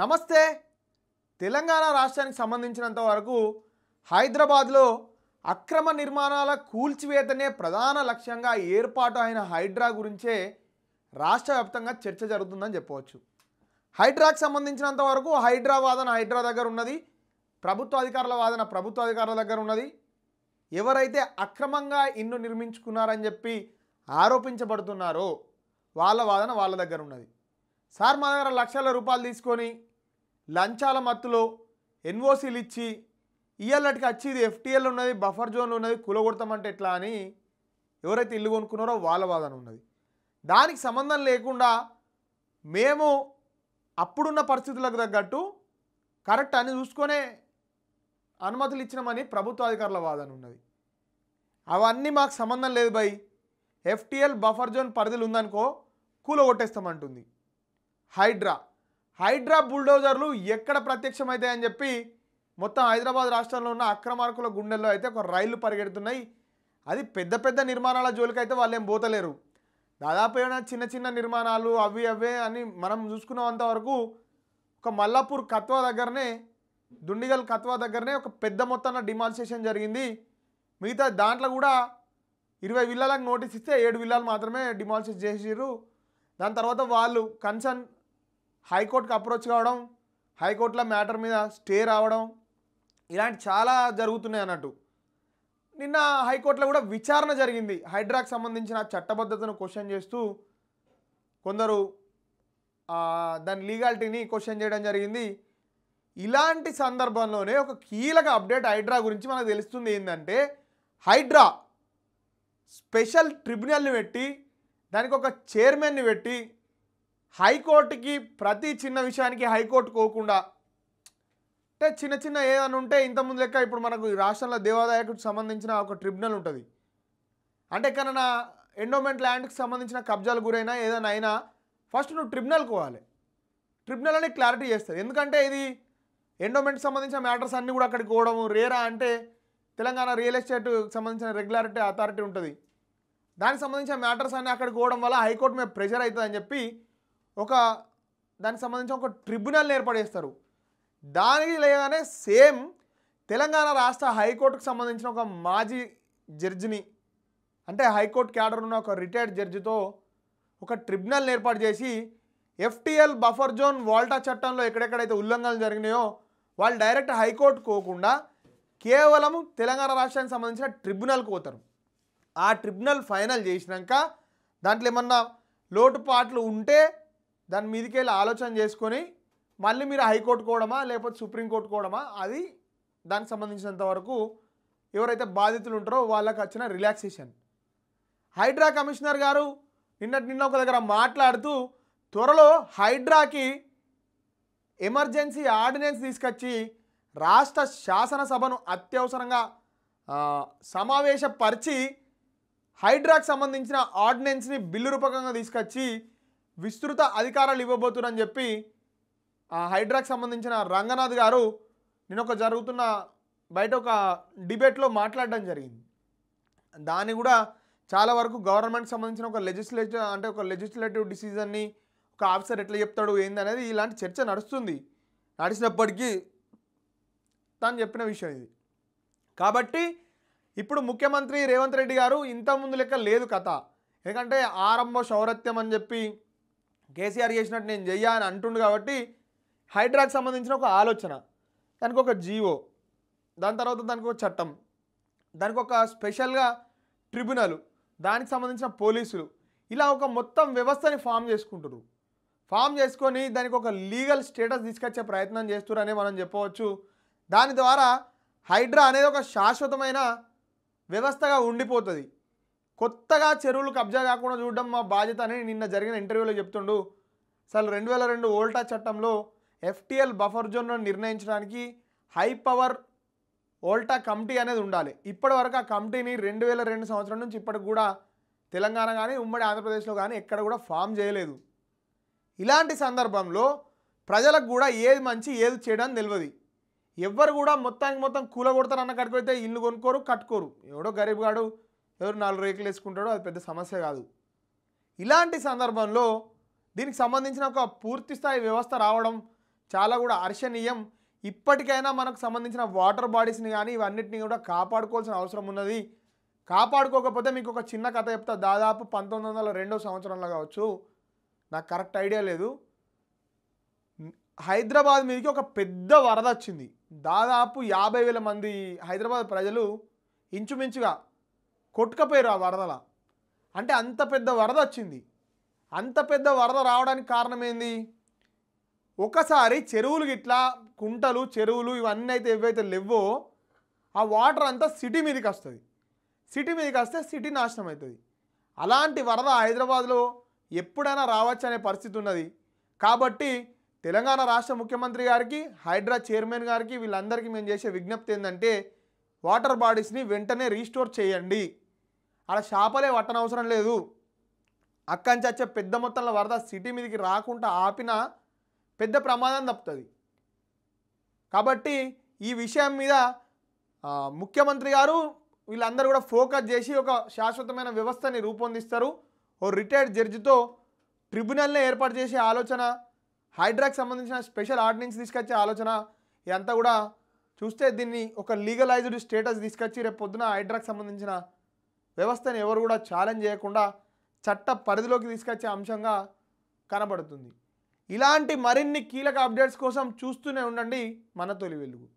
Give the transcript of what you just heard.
నమస్తే తెలంగాణ రాష్ట్రానికి సంబంధించినంత వరకు హైదరాబాద్లో అక్రమ నిర్మాణాల కూల్చివేతనే ప్రధాన లక్ష్యంగా ఏర్పాటు అయిన హైడ్రా గురించే రాష్ట్ర వ్యాప్తంగా చర్చ జరుగుతుందని చెప్పవచ్చు హైడ్రాకు సంబంధించినంత వరకు హైడ్రా వాదన హైడ్రా దగ్గర ఉన్నది ప్రభుత్వ అధికారుల వాదన ప్రభుత్వ అధికారుల దగ్గర ఉన్నది ఎవరైతే అక్రమంగా ఇన్ను నిర్మించుకున్నారని చెప్పి ఆరోపించబడుతున్నారో వాళ్ళ వాదన వాళ్ళ దగ్గర ఉన్నది సార్ మా దగ్గర లక్షల రూపాయలు తీసుకొని లంచాల మత్తులో ఎన్ఓసీలు ఇచ్చి ఇయ్యాలటికి వచ్చి ఇది ఎఫ్టీఎల్ ఉన్నది బఫర్ జోన్లు ఉన్నది కులగొడతామంటే ఎట్లా అని ఎవరైతే ఇల్లు కొనుక్కున్నారో వాళ్ళ వాదన ఉన్నది దానికి సంబంధం లేకుండా మేము అప్పుడున్న పరిస్థితులకు తగ్గట్టు కరెక్ట్ అని చూసుకొనే అనుమతులు ఇచ్చినామని ప్రభుత్వ అధికారుల వాదన ఉన్నది అవన్నీ మాకు సంబంధం లేదు బై ఎఫ్టీఎల్ బఫర్ జోన్ పరిధిలు ఉందనుకో కూలగొట్టేస్తామంటుంది హైడ్రా హైడ్రా బుల్డోజర్లు ఎక్కడ ప్రత్యక్షమవుతాయని చెప్పి మొత్తం హైదరాబాద్ రాష్ట్రంలో ఉన్న అక్రమార్కుల గుండెల్లో అయితే ఒక రైళ్లు పరిగెడుతున్నాయి అది పెద్ద పెద్ద నిర్మాణాల జోలికి అయితే ఏం పోతలేరు దాదాపు ఏమైనా చిన్న చిన్న నిర్మాణాలు అవి అవే అని మనం చూసుకున్నంత వరకు ఒక మల్లాపూర్ కత్వా దగ్గరనే దుండిగల్ కత్వా దగ్గరనే ఒక పెద్ద మొత్తంలో డిమాన్స్ట్రేషన్ జరిగింది మిగతా దాంట్లో కూడా ఇరవై విల్లాలకు నోటీస్ ఇస్తే ఏడు విల్లాలు మాత్రమే డిమాన్స్ట్రేట్ చేసిర్రు దాని తర్వాత వాళ్ళు కన్సర్న్ హైకోర్టుకు అప్రోచ్ కావడం హైకోర్టులో మ్యాటర్ మీద స్టే రావడం ఇలాంటి చాలా జరుగుతున్నాయి అన్నట్టు నిన్న హైకోర్టులో కూడా విచారణ జరిగింది హైడ్రాకి సంబంధించిన చట్టబద్ధతను క్వశ్చన్ చేస్తూ కొందరు దాని లీగాలిటీని క్వశ్చన్ చేయడం జరిగింది ఇలాంటి సందర్భంలోనే ఒక కీలక అప్డేట్ హైడ్రా గురించి మనకు తెలుస్తుంది ఏంటంటే హైడ్రా స్పెషల్ ట్రిబ్యునల్ని పెట్టి దానికి ఒక చైర్మన్ని పెట్టి హైకోర్టుకి ప్రతి చిన్న విషయానికి హైకోర్టు కోకుండా అంటే చిన్న చిన్న ఏదైనా ఉంటే ఇంతకుముందు లెక్క ఇప్పుడు మనకు ఈ రాష్ట్రంలో దేవాదాయకు సంబంధించిన ఒక ట్రిబ్యునల్ ఉంటుంది అంటే ఎక్కడైనా ఎండోమెంట్ ల్యాండ్కి సంబంధించిన కబ్జాలు గురైనా ఏదైనా అయినా ఫస్ట్ నువ్వు ట్రిబ్యునల్ పోవాలి ట్రిబ్యునల్ అని క్లారిటీ చేస్తుంది ఎందుకంటే ఇది ఎండోమెంట్కి సంబంధించిన మ్యాటర్స్ అన్నీ కూడా అక్కడికి పోవడము రేరా అంటే తెలంగాణ రియల్ ఎస్టేట్ సంబంధించిన రెగ్యులారిటీ అథారిటీ ఉంటుంది దానికి సంబంధించిన మ్యాటర్స్ అన్నీ అక్కడికి పోవడం వల్ల హైకోర్టు మీద ప్రెషర్ అవుతుందని చెప్పి ఒక దానికి సంబంధించి ఒక ట్రిబ్యునల్ ఏర్పాటు చేస్తారు దానికి లేగానే సేమ్ తెలంగాణ రాష్ట్ర హైకోర్టుకు సంబంధించిన ఒక మాజీ జడ్జిని అంటే హైకోర్టు క్యాడర్ ఉన్న ఒక రిటైర్డ్ జడ్జితో ఒక ట్రిబ్యునల్ ఏర్పాటు చేసి ఎఫ్టీఎల్ బఫర్ జోన్ వాల్టా చట్టంలో ఎక్కడెక్కడైతే ఉల్లంఘనలు జరిగినాయో వాళ్ళు డైరెక్ట్ హైకోర్టు పోకుండా కేవలం తెలంగాణ రాష్ట్రానికి సంబంధించిన ట్రిబ్యునల్కి పోతారు ఆ ట్రిబ్యునల్ ఫైనల్ చేసినాక దాంట్లో ఏమన్నా లోటుపాట్లు ఉంటే దాని మీదకి వెళ్ళి ఆలోచన చేసుకొని మళ్ళీ మీరు హైకోర్టు కోవడమా లేకపోతే సుప్రీంకోర్టు కోవడమా అది దానికి సంబంధించినంత వరకు ఎవరైతే బాధితులు ఉంటారో వాళ్ళకి వచ్చిన రిలాక్సేషన్ హైడ్రా కమిషనర్ గారు నిన్నటి నిన్న ఒక దగ్గర మాట్లాడుతూ త్వరలో హైడ్రాకి ఎమర్జెన్సీ ఆర్డినెన్స్ తీసుకొచ్చి రాష్ట్ర శాసనసభను అత్యవసరంగా సమావేశపరిచి హైడ్రాకు సంబంధించిన ఆర్డినెన్స్ని బిల్లు రూపకంగా తీసుకొచ్చి విస్తృత అధికారాలు ఇవ్వబోతున్నారని చెప్పి ఆ హైడ్రాక్ సంబంధించిన రంగనాథ్ గారు నేను ఒక జరుగుతున్న బయట ఒక డిబేట్లో మాట్లాడడం జరిగింది దాన్ని కూడా చాలా వరకు గవర్నమెంట్కి సంబంధించిన ఒక లెజిస్లేటివ్ అంటే ఒక లెజిస్లేటివ్ డిసిజన్ని ఒక ఆఫీసర్ ఎట్లా చెప్తాడు ఏంది అనేది ఇలాంటి చర్చ నడుస్తుంది నడిచినప్పటికీ తను చెప్పిన విషయం ఇది కాబట్టి ఇప్పుడు ముఖ్యమంత్రి రేవంత్ రెడ్డి గారు ఇంతకుముందు లెక్క లేదు కథ ఎందుకంటే ఆరంభ శౌరత్యం అని చెప్పి కేసీఆర్ చేసినట్టు నేను చెయ్యా అని అంటుండు కాబట్టి హైడ్రాకి సంబంధించిన ఒక ఆలోచన దానికి ఒక జీవో దాని తర్వాత దానికి ఒక చట్టం దానికి ఒక స్పెషల్గా ట్రిబ్యునల్ దానికి సంబంధించిన పోలీసులు ఇలా ఒక మొత్తం వ్యవస్థని ఫామ్ చేసుకుంటారు ఫామ్ చేసుకొని దానికి ఒక లీగల్ స్టేటస్ తీసుకొచ్చే ప్రయత్నం అనే మనం చెప్పవచ్చు దాని ద్వారా హైడ్రా అనేది ఒక శాశ్వతమైన వ్యవస్థగా ఉండిపోతుంది కొత్తగా చెరువులు కబ్జా కాకుండా చూడడం మా బాధ్యత అని నిన్న జరిగిన ఇంటర్వ్యూలో చెప్తుండు అసలు రెండు వేల రెండు ఓల్టా చట్టంలో ఎఫ్టీఎల్ బఫర్ జోన్ను నిర్ణయించడానికి హై పవర్ ఓల్టా కమిటీ అనేది ఉండాలి ఇప్పటి వరకు ఆ కమిటీని రెండు వేల రెండు సంవత్సరం నుంచి ఇప్పటికి కూడా తెలంగాణ కానీ ఉమ్మడి ఆంధ్రప్రదేశ్లో కానీ ఎక్కడ కూడా ఫామ్ చేయలేదు ఇలాంటి సందర్భంలో ప్రజలకు కూడా ఏది మంచి ఏది చేయడం తెలియదు ఎవ్వరు కూడా మొత్తానికి మొత్తం కూలగొడతారన్న అయితే ఇల్లు కొనుక్కోరు కట్టుకోరు ఎవడో గరీబ్ గాడు ఎవరు నాలుగు రేకులు వేసుకుంటాడో అది పెద్ద సమస్య కాదు ఇలాంటి సందర్భంలో దీనికి సంబంధించిన ఒక పూర్తి స్థాయి వ్యవస్థ రావడం చాలా కూడా హర్షణీయం ఇప్పటికైనా మనకు సంబంధించిన వాటర్ బాడీస్ని కానీ ఇవన్నిటిని కూడా కాపాడుకోవాల్సిన అవసరం ఉన్నది కాపాడుకోకపోతే మీకు ఒక చిన్న కథ చెప్తా దాదాపు పంతొమ్మిది వందల రెండో సంవత్సరంలో కావచ్చు నాకు కరెక్ట్ ఐడియా లేదు హైదరాబాద్ మీదకి ఒక పెద్ద వరద వచ్చింది దాదాపు యాభై వేల మంది హైదరాబాద్ ప్రజలు ఇంచుమించుగా కొట్టుకపోయారు ఆ వరదల అంటే అంత పెద్ద వరద వచ్చింది అంత పెద్ద వరద రావడానికి కారణమేంది ఒకసారి చెరువులు ఇట్లా కుంటలు చెరువులు ఇవన్నీ అయితే ఏవైతే లేవో ఆ వాటర్ అంతా సిటీ మీదకి వస్తుంది సిటీ మీదకి వస్తే సిటీ నాశనం అవుతుంది అలాంటి వరద హైదరాబాద్లో ఎప్పుడైనా రావచ్చు అనే పరిస్థితి ఉన్నది కాబట్టి తెలంగాణ రాష్ట్ర ముఖ్యమంత్రి గారికి హైడ్రా చైర్మన్ గారికి వీళ్ళందరికీ మేము చేసే విజ్ఞప్తి ఏంటంటే వాటర్ బాడీస్ని వెంటనే రీస్టోర్ చేయండి అలా చేపలే పట్టనవసరం లేదు అక్కడి వచ్చే పెద్ద మొత్తంలో వరద సిటీ మీదకి రాకుండా ఆపిన పెద్ద ప్రమాదం తప్పుతుంది కాబట్టి ఈ విషయం మీద ముఖ్యమంత్రి గారు వీళ్ళందరూ కూడా ఫోకస్ చేసి ఒక శాశ్వతమైన వ్యవస్థని రూపొందిస్తారు ఓ రిటైర్డ్ జడ్జితో ట్రిబ్యునల్ని ఏర్పాటు చేసే ఆలోచన హైడ్రాక్ సంబంధించిన స్పెషల్ ఆర్డినెన్స్ తీసుకొచ్చే ఆలోచన ఇదంతా కూడా చూస్తే దీన్ని ఒక లీగలైజ్డ్ స్టేటస్ తీసుకొచ్చి రేపు పొద్దున హైడ్రాక్ సంబంధించిన వ్యవస్థను ఎవరు కూడా ఛాలెంజ్ చేయకుండా చట్ట పరిధిలోకి తీసుకొచ్చే అంశంగా కనబడుతుంది ఇలాంటి మరిన్ని కీలక అప్డేట్స్ కోసం చూస్తూనే ఉండండి మన తొలి వెలుగు